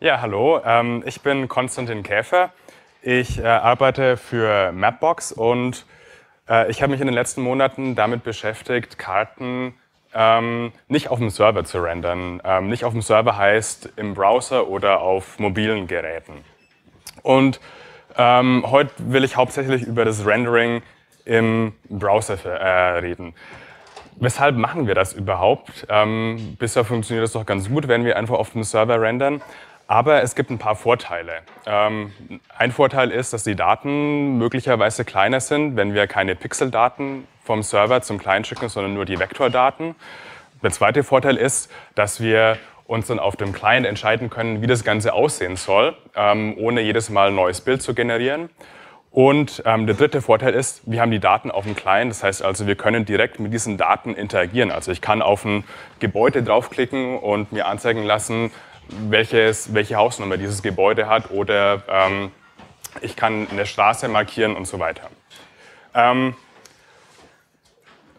Ja, hallo, ähm, ich bin Konstantin Käfer. Ich äh, arbeite für Mapbox und äh, ich habe mich in den letzten Monaten damit beschäftigt, Karten ähm, nicht auf dem Server zu rendern. Ähm, nicht auf dem Server heißt im Browser oder auf mobilen Geräten. Und heute will ich hauptsächlich über das Rendering im Browser äh, reden. Weshalb machen wir das überhaupt? Ähm, bisher funktioniert das doch ganz gut, wenn wir einfach auf dem Server rendern. Aber es gibt ein paar Vorteile. Ähm, ein Vorteil ist, dass die Daten möglicherweise kleiner sind, wenn wir keine Pixeldaten vom Server zum Client schicken, sondern nur die Vektordaten. Der zweite Vorteil ist, dass wir uns dann auf dem Client entscheiden können, wie das Ganze aussehen soll, ähm, ohne jedes Mal ein neues Bild zu generieren. Und ähm, der dritte Vorteil ist, wir haben die Daten auf dem Client. Das heißt also, wir können direkt mit diesen Daten interagieren. Also ich kann auf ein Gebäude draufklicken und mir anzeigen lassen, welches, welche Hausnummer dieses Gebäude hat oder ähm, ich kann eine Straße markieren und so weiter. Ähm,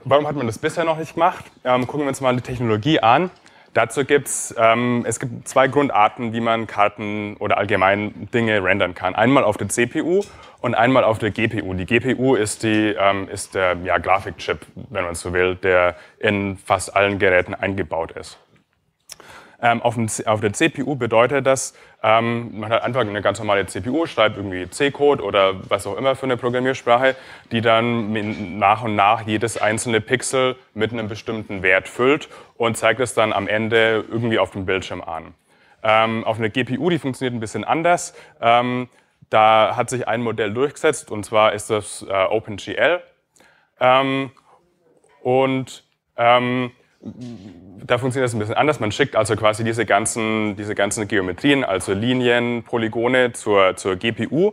warum hat man das bisher noch nicht gemacht? Ähm, gucken wir uns mal die Technologie an. Dazu gibt's, ähm, es gibt zwei Grundarten, wie man Karten oder allgemein Dinge rendern kann. Einmal auf der CPU und einmal auf der GPU. Die GPU ist, die, ähm, ist der ja, Grafikchip, wenn man so will, der in fast allen Geräten eingebaut ist. Ähm, auf, dem, auf, der CPU bedeutet das, ähm, man hat einfach eine ganz normale CPU, schreibt irgendwie C-Code oder was auch immer für eine Programmiersprache, die dann nach und nach jedes einzelne Pixel mit einem bestimmten Wert füllt und zeigt es dann am Ende irgendwie auf dem Bildschirm an. Ähm, auf einer GPU, die funktioniert ein bisschen anders. Ähm, da hat sich ein Modell durchgesetzt und zwar ist das äh, OpenGL. Ähm, und ähm, da funktioniert das ein bisschen anders. Man schickt also quasi diese ganzen, diese ganzen Geometrien, also Linien, Polygone zur, zur GPU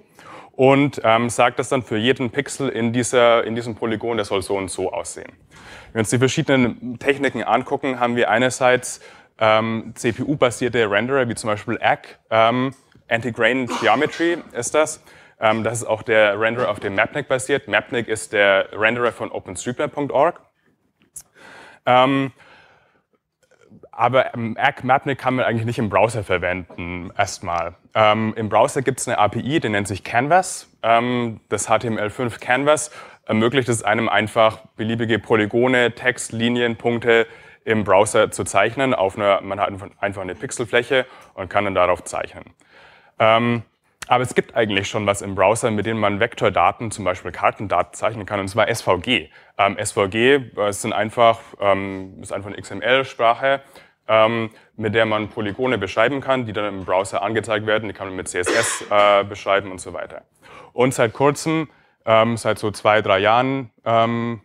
und ähm, sagt das dann für jeden Pixel in, dieser, in diesem Polygon, der soll so und so aussehen. Wenn wir uns die verschiedenen Techniken angucken, haben wir einerseits ähm, CPU-basierte Renderer, wie zum Beispiel AG, ähm, Anti-Grain Geometry ist das. Ähm, das ist auch der Renderer, auf dem Mapnik basiert. Mapnik ist der Renderer von OpenStreetMap.org. Ähm, aber ähm, ArcMapNet kann man eigentlich nicht im Browser verwenden, erstmal. Ähm, Im Browser gibt es eine API, die nennt sich Canvas. Ähm, das HTML5 Canvas ermöglicht es einem einfach, beliebige Polygone, Text, Linien, Punkte im Browser zu zeichnen. Auf einer, man hat einfach eine Pixelfläche und kann dann darauf zeichnen. Ähm, aber es gibt eigentlich schon was im Browser, mit dem man Vektordaten, zum Beispiel Kartendaten, zeichnen kann, und zwar SVG. Ähm, SVG äh, sind einfach, ähm, ist einfach eine XML-Sprache, ähm, mit der man Polygone beschreiben kann, die dann im Browser angezeigt werden, die kann man mit CSS äh, beschreiben und so weiter. Und seit kurzem, ähm, seit so zwei, drei Jahren, ähm,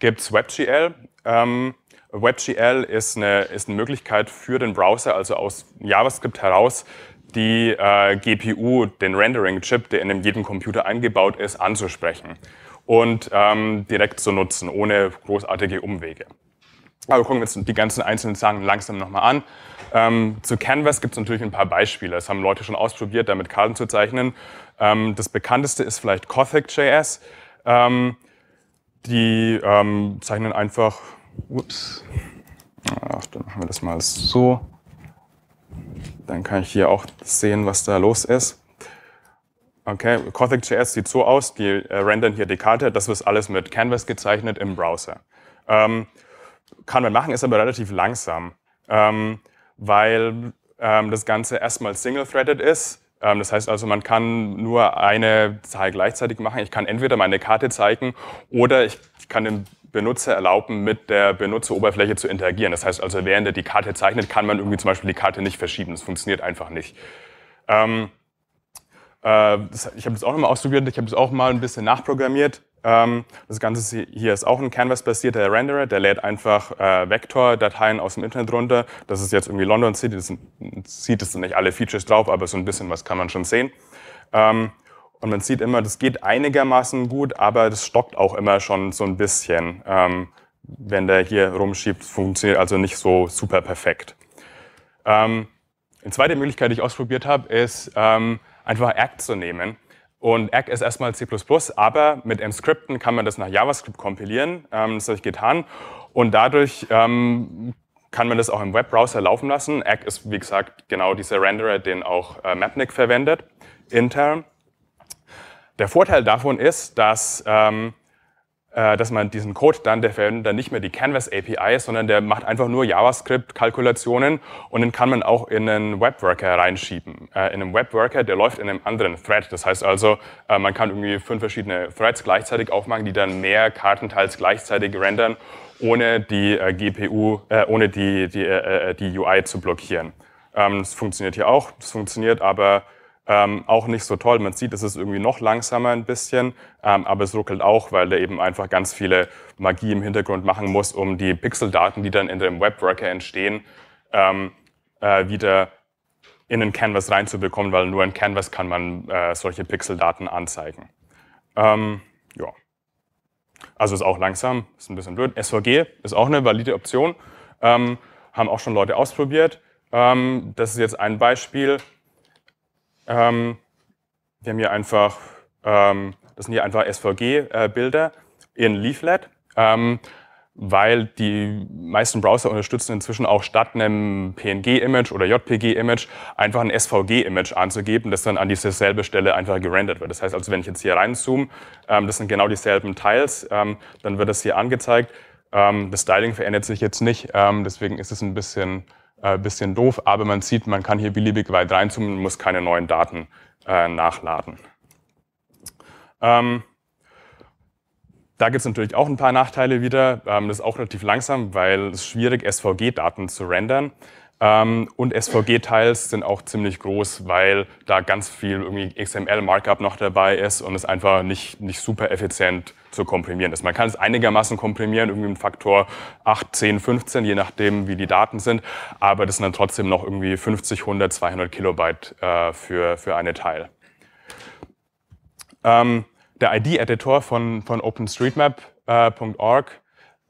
gibt es WebGL. Ähm, WebGL ist eine, ist eine Möglichkeit für den Browser, also aus JavaScript heraus, die äh, GPU, den Rendering-Chip, der in jedem Computer eingebaut ist, anzusprechen und ähm, direkt zu nutzen, ohne großartige Umwege. Aber gucken wir uns die ganzen einzelnen Sachen langsam nochmal an. Ähm, zu Canvas gibt es natürlich ein paar Beispiele. Das haben Leute schon ausprobiert, damit Karten zu zeichnen. Ähm, das bekannteste ist vielleicht Gothic.js. Ähm, die ähm, zeichnen einfach, ups, Ach, dann machen wir das mal so. Dann kann ich hier auch sehen, was da los ist. Okay, Gothic.js sieht so aus, die äh, rendern hier die Karte, das wird alles mit Canvas gezeichnet im Browser. Ähm, kann man machen, ist aber relativ langsam, ähm, weil ähm, das Ganze erstmal single-threaded ist. Ähm, das heißt also, man kann nur eine Zahl gleichzeitig machen. Ich kann entweder meine Karte zeigen oder ich kann den Benutzer erlauben, mit der Benutzeroberfläche zu interagieren. Das heißt also, während er die Karte zeichnet, kann man irgendwie zum Beispiel die Karte nicht verschieben. Das funktioniert einfach nicht. Ähm, äh, das, ich habe das auch nochmal ausprobiert, ich habe das auch mal ein bisschen nachprogrammiert. Ähm, das Ganze hier ist auch ein Canvas-basierter Renderer, der lädt einfach äh, Vektordateien aus dem Internet runter. Das ist jetzt irgendwie London City, das sind, sieht es nicht alle Features drauf, aber so ein bisschen was kann man schon sehen. Ähm, und man sieht immer, das geht einigermaßen gut, aber das stockt auch immer schon so ein bisschen. Ähm, wenn der hier rumschiebt, funktioniert also nicht so super perfekt. Ähm, eine zweite Möglichkeit, die ich ausprobiert habe, ist ähm, einfach Arc zu nehmen. Und Arc ist erstmal C++, aber mit M-Skripten kann man das nach JavaScript kompilieren. Ähm, das habe ich getan. Und dadurch ähm, kann man das auch im Webbrowser laufen lassen. Arc ist, wie gesagt, genau dieser Renderer, den auch äh, Mapnik verwendet, intern. Der Vorteil davon ist, dass, ähm, äh, dass man diesen Code dann, der verwendet dann nicht mehr die Canvas API, sondern der macht einfach nur JavaScript-Kalkulationen und den kann man auch in einen Webworker reinschieben. Äh, in einem Webworker, der läuft in einem anderen Thread. Das heißt also, äh, man kann irgendwie fünf verschiedene Threads gleichzeitig aufmachen, die dann mehr Kartenteils gleichzeitig rendern, ohne die äh, GPU, äh, ohne die, die, äh, die UI zu blockieren. Ähm, das funktioniert hier auch, das funktioniert aber ähm, auch nicht so toll. Man sieht, es ist irgendwie noch langsamer ein bisschen, ähm, aber es ruckelt auch, weil er eben einfach ganz viele Magie im Hintergrund machen muss, um die Pixeldaten, die dann in dem Webworker entstehen, ähm, äh, wieder in den Canvas reinzubekommen, weil nur in Canvas kann man äh, solche Pixeldaten anzeigen. Ähm, ja. Also ist auch langsam, ist ein bisschen blöd. SVG ist auch eine valide Option, ähm, haben auch schon Leute ausprobiert. Ähm, das ist jetzt ein Beispiel ähm, wir haben hier einfach, ähm, das sind hier einfach SVG-Bilder äh, in Leaflet, ähm, weil die meisten Browser unterstützen inzwischen auch statt einem PNG-Image oder JPG-Image einfach ein SVG-Image anzugeben, das dann an dieselbe Stelle einfach gerendert wird. Das heißt also, wenn ich jetzt hier reinzoome, ähm, das sind genau dieselben Tiles, ähm, dann wird das hier angezeigt. Ähm, das Styling verändert sich jetzt nicht, deswegen ist es ein bisschen ein äh, bisschen doof, aber man sieht, man kann hier beliebig weit reinzoomen und muss keine neuen Daten äh, nachladen. Ähm, da gibt es natürlich auch ein paar Nachteile wieder. Ähm, das ist auch relativ langsam, weil es schwierig, SVG-Daten zu rendern. Ähm, und svg teils sind auch ziemlich groß, weil da ganz viel irgendwie XML-Markup noch dabei ist und es einfach nicht, nicht super effizient zu komprimieren ist. Man kann es einigermaßen komprimieren, irgendwie mit Faktor 8, 10, 15, je nachdem, wie die Daten sind, aber das sind dann trotzdem noch irgendwie 50, 100, 200 Kilobyte äh, für, für eine Tile. Ähm, der ID-Editor von, von OpenStreetMap.org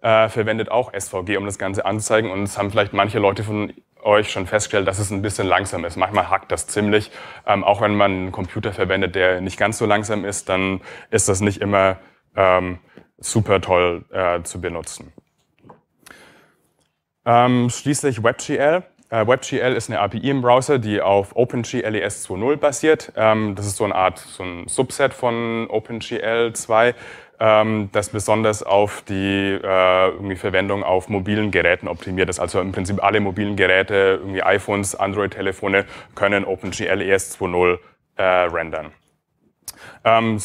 äh, äh, verwendet auch SVG, um das Ganze anzuzeigen. Und es haben vielleicht manche Leute von euch schon festgestellt, dass es ein bisschen langsam ist. Manchmal hackt das ziemlich. Ähm, auch wenn man einen Computer verwendet, der nicht ganz so langsam ist, dann ist das nicht immer ähm, super toll äh, zu benutzen. Ähm, schließlich WebGL. Äh, WebGL ist eine API im Browser, die auf OpenGLES 2.0 basiert. Ähm, das ist so eine Art, so ein Subset von OpenGL 2 ähm, das besonders auf die äh, irgendwie Verwendung auf mobilen Geräten optimiert ist. Also im Prinzip alle mobilen Geräte, irgendwie iPhones, Android-Telefone können OpenGL ES 2.0 äh, rendern. Ähm,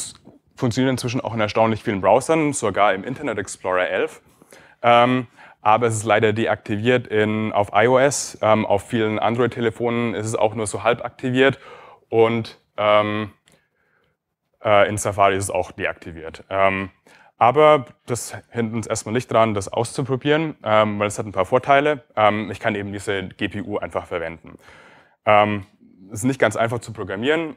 funktioniert inzwischen auch in erstaunlich vielen Browsern, sogar im Internet Explorer 11. Ähm, aber es ist leider deaktiviert in, auf iOS. Ähm, auf vielen Android-Telefonen ist es auch nur so halb aktiviert. Und ähm, äh, in Safari ist es auch deaktiviert. Ähm, aber das hindert uns erstmal nicht daran, das auszuprobieren, ähm, weil es hat ein paar Vorteile. Ähm, ich kann eben diese GPU einfach verwenden. Es ist nicht ganz einfach zu programmieren.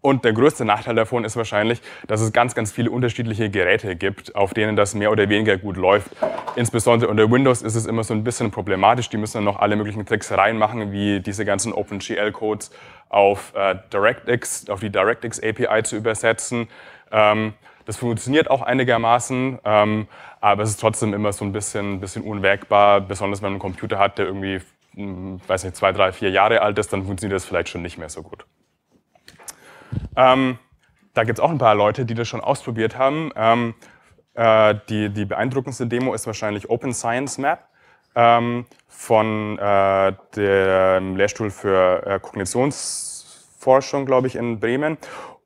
Und der größte Nachteil davon ist wahrscheinlich, dass es ganz, ganz viele unterschiedliche Geräte gibt, auf denen das mehr oder weniger gut läuft. Insbesondere unter Windows ist es immer so ein bisschen problematisch. Die müssen dann noch alle möglichen Tricks reinmachen, wie diese ganzen OpenGL-Codes auf äh, DirectX, auf die DirectX API zu übersetzen. Ähm, das funktioniert auch einigermaßen, ähm, aber es ist trotzdem immer so ein bisschen, bisschen unwägbar, besonders wenn man einen Computer hat, der irgendwie, hm, weiß nicht, zwei, drei, vier Jahre alt ist, dann funktioniert das vielleicht schon nicht mehr so gut. Ähm, da gibt es auch ein paar Leute, die das schon ausprobiert haben. Ähm, äh, die, die, beeindruckendste Demo ist wahrscheinlich Open Science Map ähm, von äh, dem Lehrstuhl für äh, Kognitionsforschung, glaube ich, in Bremen.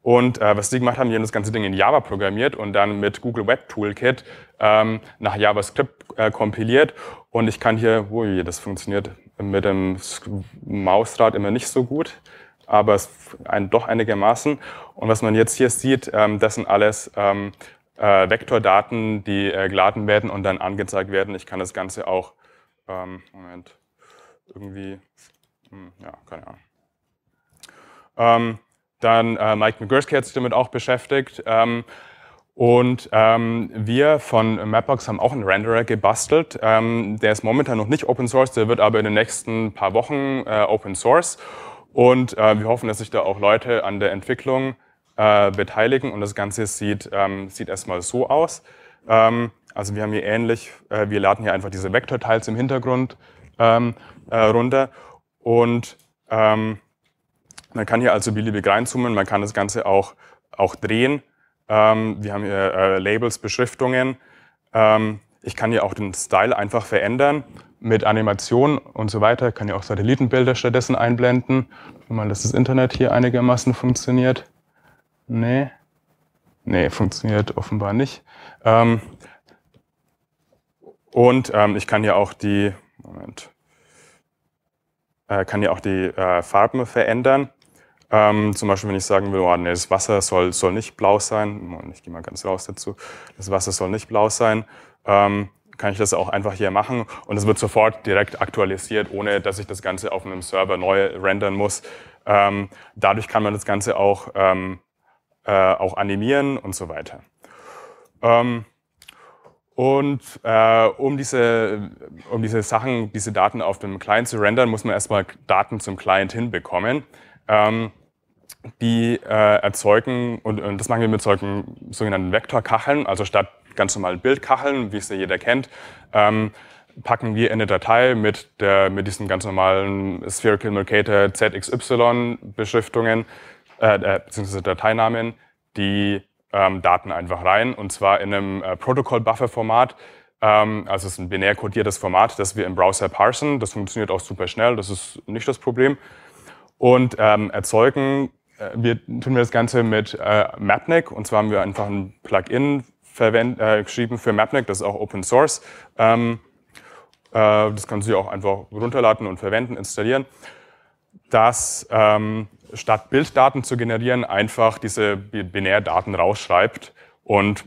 Und äh, was die gemacht haben, die haben das ganze Ding in Java programmiert und dann mit Google Web Toolkit ähm, nach JavaScript äh, kompiliert. Und ich kann hier, ui, das funktioniert mit dem Mausrad immer nicht so gut aber es ein, doch einigermaßen. Und was man jetzt hier sieht, ähm, das sind alles ähm, äh, Vektordaten, die äh, geladen werden und dann angezeigt werden. Ich kann das Ganze auch, ähm, Moment, irgendwie, hm, ja, keine Ahnung. Ähm, dann äh, Mike McGursky hat sich damit auch beschäftigt. Ähm, und ähm, wir von Mapbox haben auch einen Renderer gebastelt. Ähm, der ist momentan noch nicht Open Source, der wird aber in den nächsten paar Wochen äh, Open Source. Und äh, wir hoffen, dass sich da auch Leute an der Entwicklung äh, beteiligen. Und das Ganze sieht, ähm, sieht erstmal so aus. Ähm, also wir haben hier ähnlich, äh, wir laden hier einfach diese Vektorteils im Hintergrund ähm, äh, runter. Und ähm, man kann hier also beliebig reinzoomen, man kann das Ganze auch, auch drehen. Ähm, wir haben hier äh, Labels, Beschriftungen. Ähm, ich kann hier auch den Style einfach verändern mit Animationen und so weiter. kann ich auch Satellitenbilder stattdessen einblenden. Ich mal, dass das Internet hier einigermaßen funktioniert. Nee. Nee, funktioniert offenbar nicht. Ähm und ähm, ich kann ja auch die, Moment, äh, kann ja auch die äh, Farben verändern. Ähm, zum Beispiel, wenn ich sagen will, oh, nee, das Wasser soll, soll nicht blau sein, ich gehe mal ganz raus dazu, das Wasser soll nicht blau sein, ähm, kann ich das auch einfach hier machen und es wird sofort direkt aktualisiert, ohne dass ich das Ganze auf einem Server neu rendern muss. Ähm, dadurch kann man das Ganze auch, ähm, äh, auch animieren und so weiter. Ähm, und äh, um, diese, um diese Sachen, diese Daten auf dem Client zu rendern, muss man erstmal Daten zum Client hinbekommen. Ähm, die äh, erzeugen, und, und das machen wir mit solchen sogenannten Vektorkacheln, also statt ganz normalen Bildkacheln, wie es jeder kennt, ähm, packen wir in eine Datei mit, der, mit diesem ganz normalen Spherical Mercator ZXY-Beschriftungen, äh, äh, beziehungsweise Dateinamen, die ähm, Daten einfach rein und zwar in einem äh, Protocol-Buffer-Format. Ähm, also es ist ein binär kodiertes Format, das wir im Browser parsen. Das funktioniert auch super schnell, das ist nicht das Problem. Und ähm, erzeugen äh, wir, tun wir das Ganze mit äh, Mapnik und zwar haben wir einfach ein Plugin verwend, äh, geschrieben für MapNet, das ist auch Open Source. Ähm, äh, das können Sie auch einfach runterladen und verwenden, installieren. Das ähm, statt Bilddaten zu generieren, einfach diese Binärdaten rausschreibt und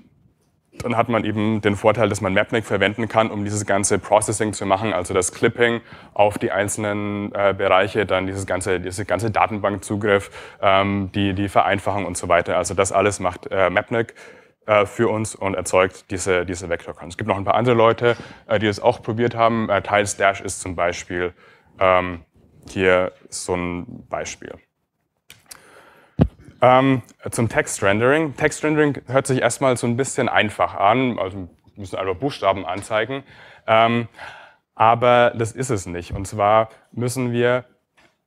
dann hat man eben den Vorteil, dass man Mapnik verwenden kann, um dieses ganze Processing zu machen, also das Clipping auf die einzelnen äh, Bereiche, dann dieses ganze, diese ganze Datenbankzugriff, ähm, die, die Vereinfachung und so weiter. Also das alles macht äh, Mapnik. Äh, für uns und erzeugt diese, diese Vektorkern. Es gibt noch ein paar andere Leute, äh, die das auch probiert haben. Äh, Tiles Dash ist zum Beispiel ähm, hier so ein Beispiel. Ähm, zum Text Rendering. Text Rendering hört sich erstmal so ein bisschen einfach an, also müssen einfach Buchstaben anzeigen. Ähm, aber das ist es nicht. Und zwar müssen wir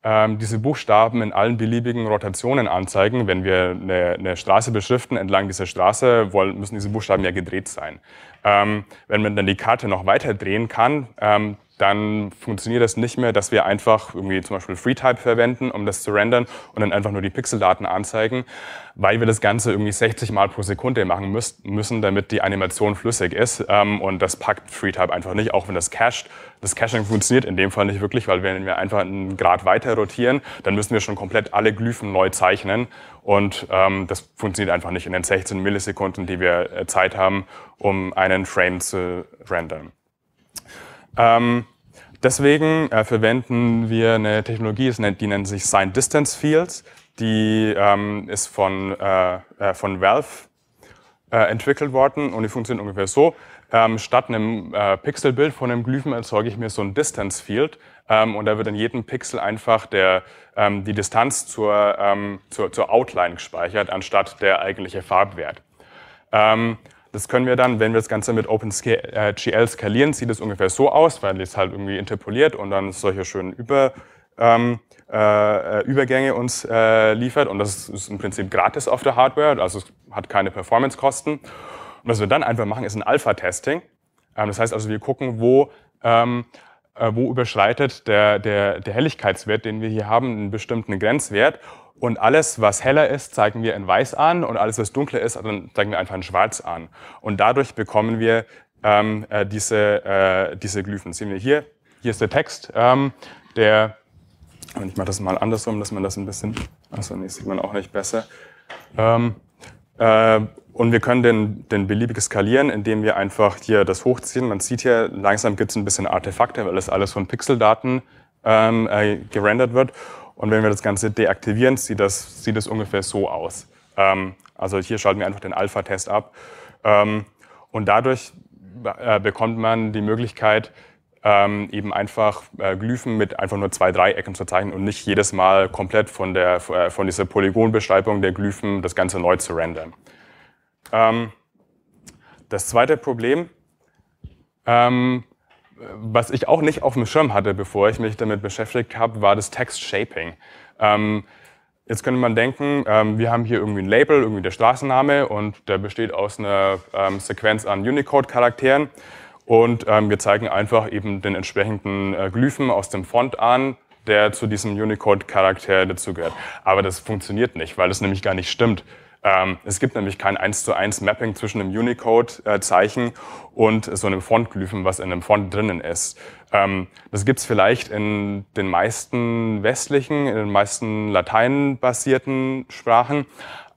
ähm, diese Buchstaben in allen beliebigen Rotationen anzeigen. Wenn wir eine, eine Straße beschriften, entlang dieser Straße wollen, müssen diese Buchstaben ja gedreht sein. Ähm, wenn man dann die Karte noch weiter drehen kann, ähm, dann funktioniert das nicht mehr, dass wir einfach irgendwie zum Beispiel FreeType verwenden, um das zu rendern und dann einfach nur die Pixeldaten anzeigen, weil wir das Ganze irgendwie 60 Mal pro Sekunde machen müssen, damit die Animation flüssig ist. Ähm, und das packt FreeType einfach nicht, auch wenn das cached. Das Caching funktioniert in dem Fall nicht wirklich, weil wenn wir einfach einen Grad weiter rotieren, dann müssen wir schon komplett alle Glyphen neu zeichnen. Und ähm, das funktioniert einfach nicht in den 16 Millisekunden, die wir äh, Zeit haben, um einen Frame zu rendern. Ähm, deswegen äh, verwenden wir eine Technologie, die nennt sich Sign Distance Fields. Die ähm, ist von, äh, äh, von Valve äh, entwickelt worden und die funktioniert ungefähr so ähm, statt einem äh, Pixelbild von einem Glyphen erzeuge ich mir so ein Distance Field ähm, und da wird in jedem Pixel einfach der, ähm, die Distanz zur, ähm, zur, zur, Outline gespeichert, anstatt der eigentliche Farbwert. Ähm, das können wir dann, wenn wir das Ganze mit OpenGL äh, skalieren, sieht es ungefähr so aus, weil es halt irgendwie interpoliert und dann solche schönen Über, ähm, äh, Übergänge uns äh, liefert. Und das ist im Prinzip gratis auf der Hardware, also es hat keine Performance-Kosten. Und was wir dann einfach machen, ist ein Alpha-Testing. Ähm, das heißt also, wir gucken, wo, ähm, äh, wo überschreitet der, der, der Helligkeitswert, den wir hier haben, einen bestimmten Grenzwert. Und alles, was heller ist, zeigen wir in weiß an und alles, was dunkler ist, dann zeigen wir einfach in schwarz an. Und dadurch bekommen wir ähm, äh, diese, äh, diese Glyphen. Sehen wir hier, hier ist der Text, ähm, der, und ich mache das mal andersrum, dass man das ein bisschen, achso, nee, sieht man auch nicht besser. Ähm, äh, und wir können den, den beliebig skalieren, indem wir einfach hier das hochziehen. Man sieht hier, langsam gibt es ein bisschen Artefakte, weil das alles von Pixeldaten ähm, äh, gerendert wird. Und wenn wir das Ganze deaktivieren, sieht das, sieht das ungefähr so aus. Ähm, also hier schalten wir einfach den Alpha-Test ab. Ähm, und dadurch äh, bekommt man die Möglichkeit, ähm, eben einfach äh, Glyphen mit einfach nur zwei Dreiecken zu zeichnen und nicht jedes Mal komplett von, der, äh, von dieser Polygonbeschreibung der Glyphen das Ganze neu zu rendern. Ähm, das zweite Problem, ähm, was ich auch nicht auf dem Schirm hatte, bevor ich mich damit beschäftigt habe, war das Text Shaping. Ähm, jetzt könnte man denken, ähm, wir haben hier irgendwie ein Label, irgendwie der Straßenname und der besteht aus einer ähm, Sequenz an Unicode-Charakteren. Und ähm, wir zeigen einfach eben den entsprechenden äh, Glyphen aus dem Font an, der zu diesem Unicode-Charakter dazugehört. Aber das funktioniert nicht, weil das nämlich gar nicht stimmt. Ähm, es gibt nämlich kein 1 zu 1 Mapping zwischen einem Unicode-Zeichen und so einem Font-Glyphen, was in einem Font drinnen ist. Ähm, das es vielleicht in den meisten westlichen, in den meisten lateinbasierten Sprachen.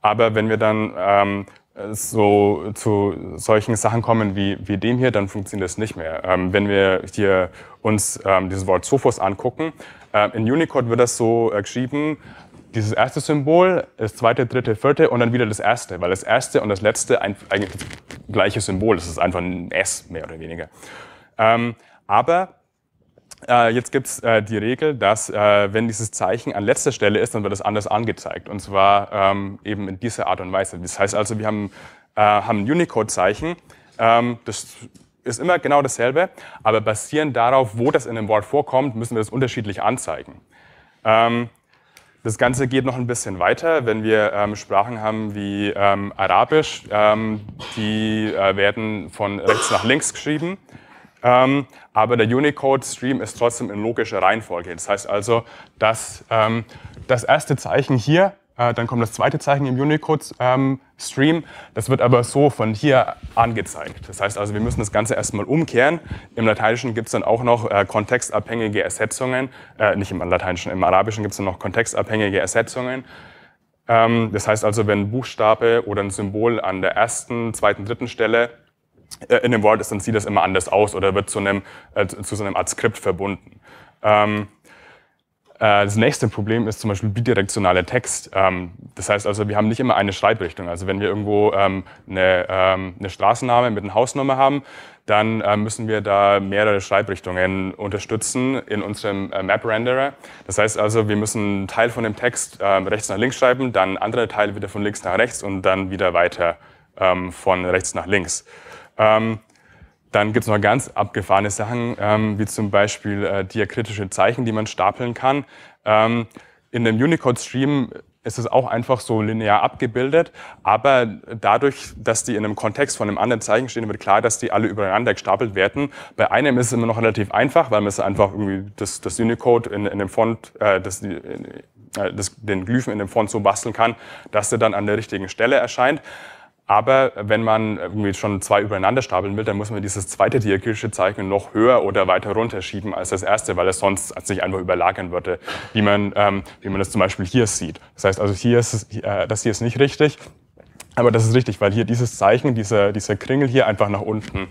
Aber wenn wir dann ähm, äh, so zu solchen Sachen kommen wie, wie dem hier, dann funktioniert das nicht mehr. Ähm, wenn wir hier uns ähm, dieses Wort Sophos angucken, äh, in Unicode wird das so äh, geschrieben, dieses erste Symbol, das zweite, dritte, vierte und dann wieder das erste, weil das erste und das letzte ein, eigentlich das gleiche Symbol, ist. das ist einfach ein S mehr oder weniger. Ähm, aber äh, jetzt gibt es äh, die Regel, dass äh, wenn dieses Zeichen an letzter Stelle ist, dann wird es anders angezeigt. Und zwar ähm, eben in dieser Art und Weise. Das heißt also, wir haben, äh, haben ein Unicode-Zeichen. Ähm, das ist immer genau dasselbe, aber basierend darauf, wo das in dem Wort vorkommt, müssen wir das unterschiedlich anzeigen. Ähm, das Ganze geht noch ein bisschen weiter, wenn wir ähm, Sprachen haben wie ähm, Arabisch, ähm, die äh, werden von rechts nach links geschrieben. Ähm, aber der Unicode-Stream ist trotzdem in logischer Reihenfolge. Das heißt also, dass ähm, das erste Zeichen hier, äh, dann kommt das zweite Zeichen im Unicode-Stream, ähm, das wird aber so von hier angezeigt. Das heißt also, wir müssen das Ganze erstmal umkehren. Im Lateinischen gibt es dann auch noch äh, kontextabhängige Ersetzungen, äh, nicht im Lateinischen, im Arabischen gibt es dann noch kontextabhängige Ersetzungen ähm, das heißt also, wenn ein Buchstabe oder ein Symbol an der ersten, zweiten, dritten Stelle äh, in dem Wort ist, dann sieht das immer anders aus oder wird zu, einem, äh, zu so einem Art Skript verbunden. Ähm, äh, das nächste Problem ist zum Beispiel bidirektionaler Text. Ähm, das heißt also, wir haben nicht immer eine Schreibrichtung. Also wenn wir irgendwo ähm, eine, ähm, eine Straßenname mit einer Hausnummer haben, dann äh, müssen wir da mehrere Schreibrichtungen unterstützen in unserem äh, Map-Renderer. Das heißt also, wir müssen einen Teil von dem Text ähm, rechts nach links schreiben, dann andere Teil wieder von links nach rechts und dann wieder weiter ähm, von rechts nach links. Ähm, dann gibt es noch ganz abgefahrene Sachen, ähm, wie zum Beispiel äh, diakritische Zeichen, die man stapeln kann. Ähm, in dem Unicode-Stream ist es auch einfach so linear abgebildet, aber dadurch, dass die in einem Kontext von einem anderen Zeichen stehen, wird klar, dass die alle übereinander gestapelt werden. Bei einem ist es immer noch relativ einfach, weil man es einfach irgendwie das, das Unicode in, in, dem Font, äh, das, in, äh, das, den Glyphen in dem Font so basteln kann, dass der dann an der richtigen Stelle erscheint. Aber wenn man irgendwie schon zwei übereinander stapeln will, dann muss man dieses zweite diakritische Zeichen noch höher oder weiter runterschieben als das erste, weil es sonst sich einfach überlagern würde, wie man, ähm, wie man das zum Beispiel hier sieht. Das heißt also, hier ist es, äh, das hier ist nicht richtig, aber das ist richtig, weil hier dieses Zeichen, dieser, dieser Kringel hier einfach nach unten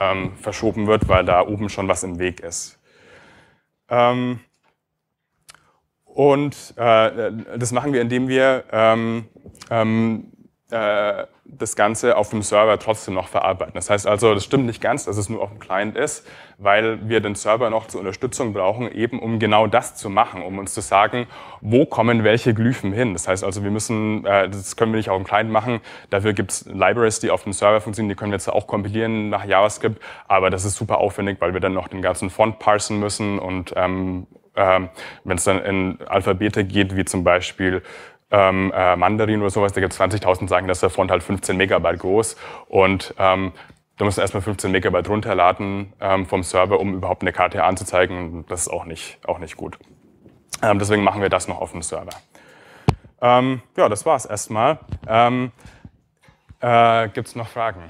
ähm, verschoben wird, weil da oben schon was im Weg ist. Ähm, und äh, das machen wir, indem wir ähm, ähm äh, das Ganze auf dem Server trotzdem noch verarbeiten. Das heißt also, das stimmt nicht ganz, dass es nur auf dem Client ist, weil wir den Server noch zur Unterstützung brauchen, eben um genau das zu machen, um uns zu sagen, wo kommen welche Glyphen hin. Das heißt also, wir müssen, äh, das können wir nicht auf dem Client machen, dafür gibt es Libraries, die auf dem Server funktionieren, die können wir jetzt auch kompilieren nach JavaScript, aber das ist super aufwendig, weil wir dann noch den ganzen Font parsen müssen und ähm, ähm, wenn es dann in Alphabete geht, wie zum Beispiel ähm, äh, Mandarin oder sowas, da gibt es 20.000 sagen, dass der Font halt 15 Megabyte groß und ähm, da musst du erstmal 15 Megabyte runterladen ähm, vom Server, um überhaupt eine Karte anzuzeigen. Das ist auch nicht, auch nicht gut. Ähm, deswegen machen wir das noch auf dem Server. Ähm, ja, das war's erstmal. Ähm, äh, Gibt es noch Fragen?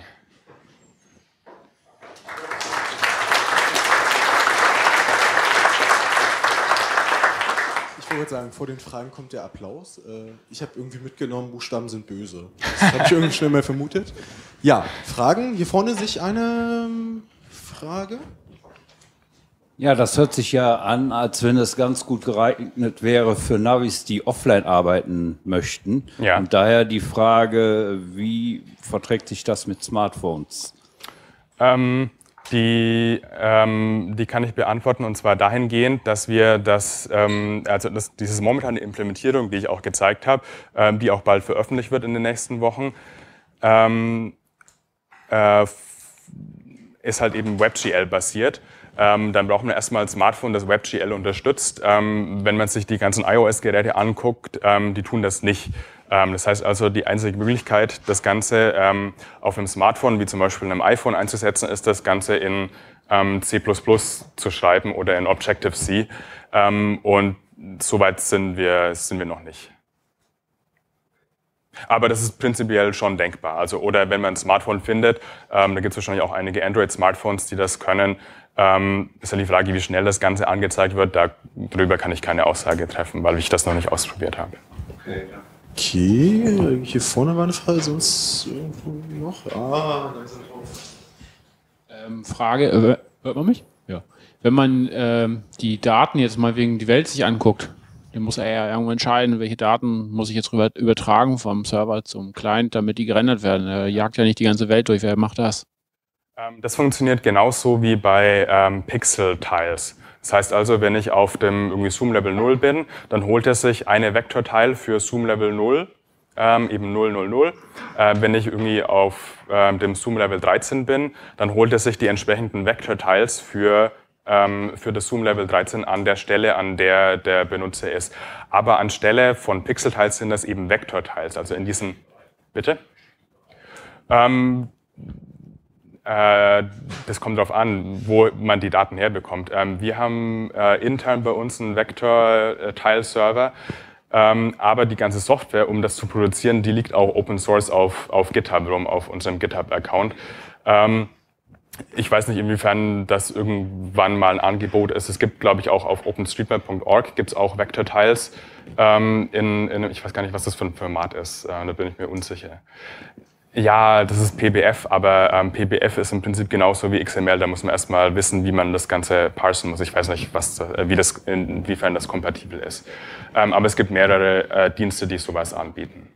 wollte sagen, vor den Fragen kommt der Applaus. Äh, ich habe irgendwie mitgenommen, Buchstaben sind böse. Das habe ich irgendwie schnell mal vermutet. Ja, Fragen? Hier vorne sich eine ähm, Frage? Ja, das hört sich ja an, als wenn es ganz gut geeignet wäre für Navis, die offline arbeiten möchten. Ja. Und daher die Frage, wie verträgt sich das mit Smartphones? Ähm, die, ähm, die kann ich beantworten und zwar dahingehend, dass wir das, ähm, also das, dieses momentane Implementierung, die ich auch gezeigt habe, ähm, die auch bald veröffentlicht wird in den nächsten Wochen, ähm, äh, ist halt eben WebGL basiert. Ähm, dann braucht man erstmal ein Smartphone, das WebGL unterstützt. Ähm, wenn man sich die ganzen iOS-Geräte anguckt, ähm, die tun das nicht. Ähm, das heißt also, die einzige Möglichkeit, das Ganze ähm, auf einem Smartphone, wie zum Beispiel einem iPhone einzusetzen, ist das Ganze in ähm, C++ zu schreiben oder in Objective-C. und soweit sind wir, sind wir noch nicht. Aber das ist prinzipiell schon denkbar. Also, oder wenn man ein Smartphone findet, ähm, da gibt es wahrscheinlich auch einige Android-Smartphones, die das können. Ähm, ist ja halt die Frage, wie schnell das Ganze angezeigt wird. Darüber kann ich keine Aussage treffen, weil ich das noch nicht ausprobiert habe. Okay, ja. Okay, hier vorne war eine Frage, halt sonst irgendwo noch. Ah, da drauf. Ähm, Frage, äh, hört man mich? Ja. Wenn man ähm, die Daten jetzt mal wegen die Welt sich anguckt, dann muss er ja irgendwo entscheiden, welche Daten muss ich jetzt rüber, übertragen vom Server zum Client, damit die gerendert werden. Er jagt ja nicht die ganze Welt durch, wer macht das? Ähm, das funktioniert genauso wie bei ähm, Pixel-Tiles. Das heißt also, wenn ich auf dem irgendwie Zoom Level 0 bin, dann holt er sich eine Vektorteil für Zoom Level 0, ähm, eben 0. Äh, wenn ich irgendwie auf ähm, dem Zoom Level 13 bin, dann holt er sich die entsprechenden Vektorteils für ähm, für das Zoom Level 13 an der Stelle, an der der Benutzer ist. Aber anstelle von Pixel-Teils sind das eben Vektor-Teils. also in diesen, bitte? Ähm, äh, das kommt darauf an, wo man die Daten herbekommt. Ähm, wir haben äh, intern bei uns einen Vector-Tile-Server, äh, ähm, aber die ganze Software, um das zu produzieren, die liegt auch Open Source auf, auf GitHub rum, auf unserem GitHub-Account. Ähm, ich weiß nicht, inwiefern das irgendwann mal ein Angebot ist. Es gibt, glaube ich, auch auf openstreetmap.org gibt es auch Vector-Tiles ähm, in, in, ich weiß gar nicht, was das für ein Format ist, äh, da bin ich mir unsicher. Ja, das ist PBF, aber ähm, PBF ist im Prinzip genauso wie XML. Da muss man erstmal wissen, wie man das Ganze parsen muss. Ich weiß nicht, was, äh, wie das, inwiefern das kompatibel ist. Ähm, aber es gibt mehrere äh, Dienste, die sowas anbieten.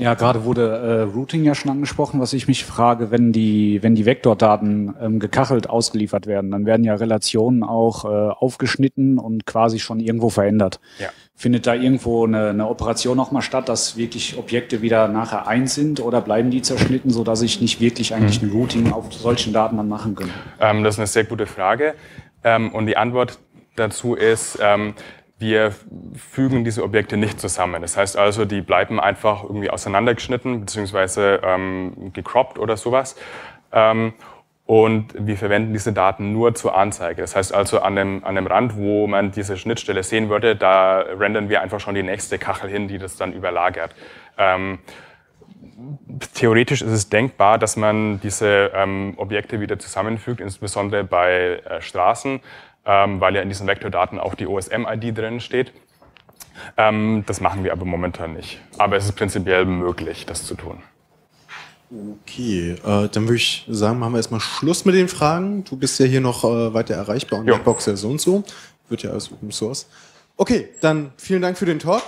Ja, gerade wurde äh, Routing ja schon angesprochen, was ich mich frage, wenn die, wenn die Vektordaten ähm, gekachelt ausgeliefert werden, dann werden ja Relationen auch äh, aufgeschnitten und quasi schon irgendwo verändert. Ja. Findet da irgendwo eine, eine Operation nochmal statt, dass wirklich Objekte wieder nachher eins sind oder bleiben die zerschnitten, sodass ich nicht wirklich eigentlich mhm. ein Routing auf solchen Daten dann machen kann? Ähm, das ist eine sehr gute Frage. Ähm, und die Antwort dazu ist, ähm, wir fügen diese Objekte nicht zusammen. Das heißt also, die bleiben einfach irgendwie auseinandergeschnitten bzw. Ähm, gecroppt oder sowas. Ähm, und wir verwenden diese Daten nur zur Anzeige. Das heißt also, an dem, an dem Rand, wo man diese Schnittstelle sehen würde, da rendern wir einfach schon die nächste Kachel hin, die das dann überlagert. Ähm, theoretisch ist es denkbar, dass man diese ähm, Objekte wieder zusammenfügt, insbesondere bei äh, Straßen. Ähm, weil ja in diesen Vektordaten auch die OSM-ID drin steht. Ähm, das machen wir aber momentan nicht. Aber es ist prinzipiell möglich, das zu tun. Okay, äh, dann würde ich sagen, machen wir erstmal Schluss mit den Fragen. Du bist ja hier noch äh, weiter erreichbar und Blackbox ja so und so. Wird ja alles Open Source. Okay, dann vielen Dank für den Talk.